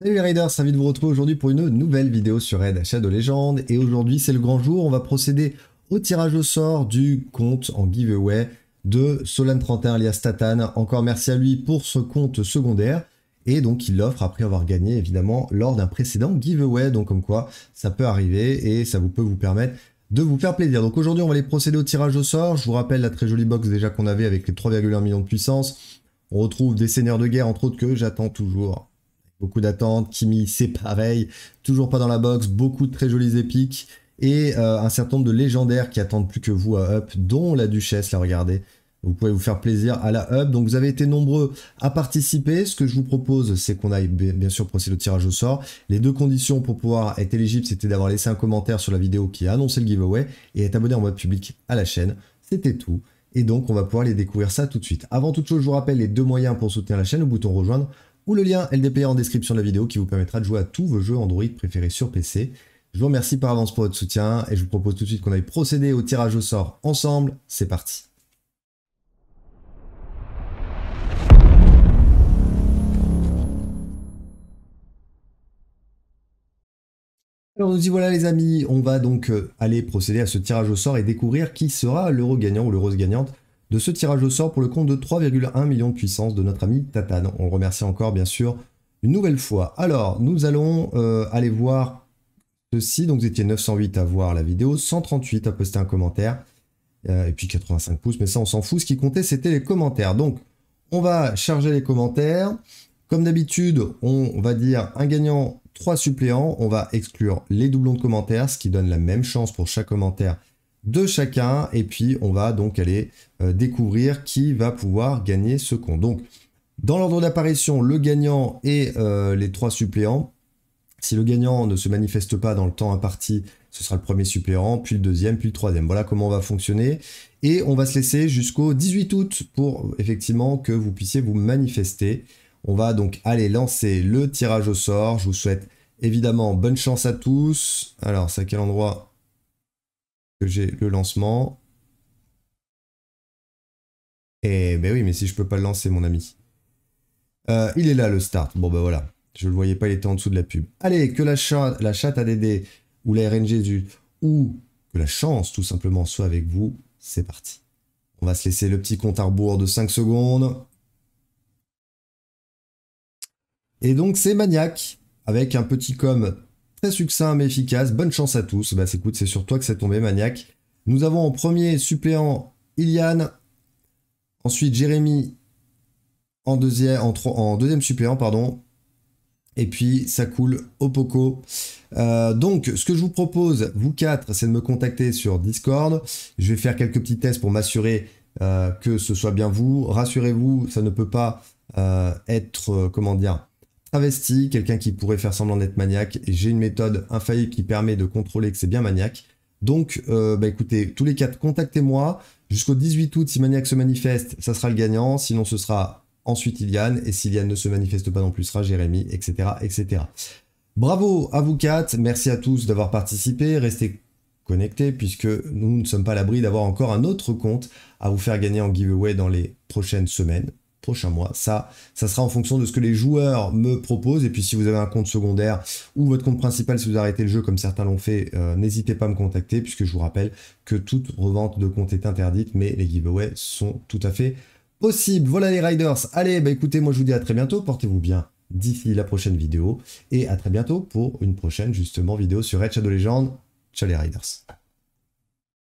Salut les Raiders, ravi de vous retrouver aujourd'hui pour une nouvelle vidéo sur Raid de Legends. Et aujourd'hui, c'est le grand jour, on va procéder au tirage au sort du compte en giveaway de solan 31 alias Tatan. Encore merci à lui pour ce compte secondaire. Et donc, il l'offre après avoir gagné, évidemment, lors d'un précédent giveaway. Donc, comme quoi, ça peut arriver et ça vous peut vous permettre de vous faire plaisir. Donc, aujourd'hui, on va aller procéder au tirage au sort. Je vous rappelle la très jolie box déjà qu'on avait avec les 3,1 millions de puissance. On retrouve des seigneurs de guerre, entre autres, que j'attends toujours beaucoup d'attentes. Kimi, c'est pareil, toujours pas dans la box, beaucoup de très jolies épiques et euh, un certain nombre de légendaires qui attendent plus que vous à Up, dont la Duchesse, là regardez. Vous pouvez vous faire plaisir à la Up. Donc vous avez été nombreux à participer. Ce que je vous propose, c'est qu'on aille bien sûr procéder au tirage au sort. Les deux conditions pour pouvoir être éligible, c'était d'avoir laissé un commentaire sur la vidéo qui a annoncé le giveaway et être abonné en mode public à la chaîne. C'était tout. Et donc on va pouvoir les découvrir ça tout de suite. Avant toute chose, je vous rappelle les deux moyens pour soutenir la chaîne, le bouton rejoindre ou le lien LDP en description de la vidéo qui vous permettra de jouer à tous vos jeux Android préférés sur PC. Je vous remercie par avance pour votre soutien et je vous propose tout de suite qu'on aille procéder au tirage au sort ensemble. C'est parti Alors nous y voilà les amis, on va donc euh, aller procéder à ce tirage au sort et découvrir qui sera l'euro gagnant ou l'euro gagnante de ce tirage au sort pour le compte de 3,1 millions de puissance de notre ami Tatane. On le remercie encore, bien sûr, une nouvelle fois. Alors, nous allons euh, aller voir ceci. Donc, vous étiez 908 à voir la vidéo, 138 à poster un commentaire, euh, et puis 85 pouces, mais ça, on s'en fout. Ce qui comptait, c'était les commentaires. Donc, on va charger les commentaires. Comme d'habitude, on va dire un gagnant, trois suppléants. On va exclure les doublons de commentaires, ce qui donne la même chance pour chaque commentaire de chacun et puis on va donc aller euh, découvrir qui va pouvoir gagner ce compte. Donc dans l'ordre d'apparition, le gagnant et euh, les trois suppléants. Si le gagnant ne se manifeste pas dans le temps imparti, ce sera le premier suppléant, puis le deuxième, puis le troisième. Voilà comment on va fonctionner. Et on va se laisser jusqu'au 18 août pour effectivement que vous puissiez vous manifester. On va donc aller lancer le tirage au sort. Je vous souhaite évidemment bonne chance à tous. Alors, c'est à quel endroit que j'ai le lancement. Et ben oui, mais si je peux pas le lancer, mon ami. Euh, il est là, le start. Bon ben voilà, je le voyais pas, il était en dessous de la pub. Allez, que la, chatte, la chatte ADD ou la RNG du... ou que la chance, tout simplement, soit avec vous. C'est parti. On va se laisser le petit compte à rebours de 5 secondes. Et donc c'est Maniac, avec un petit com Très succinct mais efficace. Bonne chance à tous. Bah, écoute, c'est sur toi que c'est tombé, maniaque. Nous avons en premier suppléant Iliane. Ensuite Jérémy en deuxième, suppléant, pardon. Et puis ça coule au poco. Euh, donc, ce que je vous propose, vous quatre, c'est de me contacter sur Discord. Je vais faire quelques petits tests pour m'assurer euh, que ce soit bien vous. Rassurez-vous, ça ne peut pas euh, être, comment dire, travesti, quelqu'un qui pourrait faire semblant d'être maniaque, et j'ai une méthode infaillible qui permet de contrôler que c'est bien maniaque. Donc, euh, bah, écoutez, tous les quatre, contactez-moi. Jusqu'au 18 août, si maniaque se manifeste, ça sera le gagnant. Sinon, ce sera ensuite Iliane. Et si Iliane ne se manifeste pas non plus, ce sera Jérémy, etc., etc. Bravo à vous quatre. Merci à tous d'avoir participé. Restez connectés puisque nous ne sommes pas à l'abri d'avoir encore un autre compte à vous faire gagner en giveaway dans les prochaines semaines prochain mois. Ça, ça sera en fonction de ce que les joueurs me proposent. Et puis si vous avez un compte secondaire ou votre compte principal, si vous arrêtez le jeu comme certains l'ont fait, euh, n'hésitez pas à me contacter puisque je vous rappelle que toute revente de compte est interdite, mais les giveaways sont tout à fait possibles. Voilà les riders. Allez, bah écoutez, moi je vous dis à très bientôt. Portez-vous bien d'ici la prochaine vidéo et à très bientôt pour une prochaine justement vidéo sur Red Shadow Legends. Ciao les riders.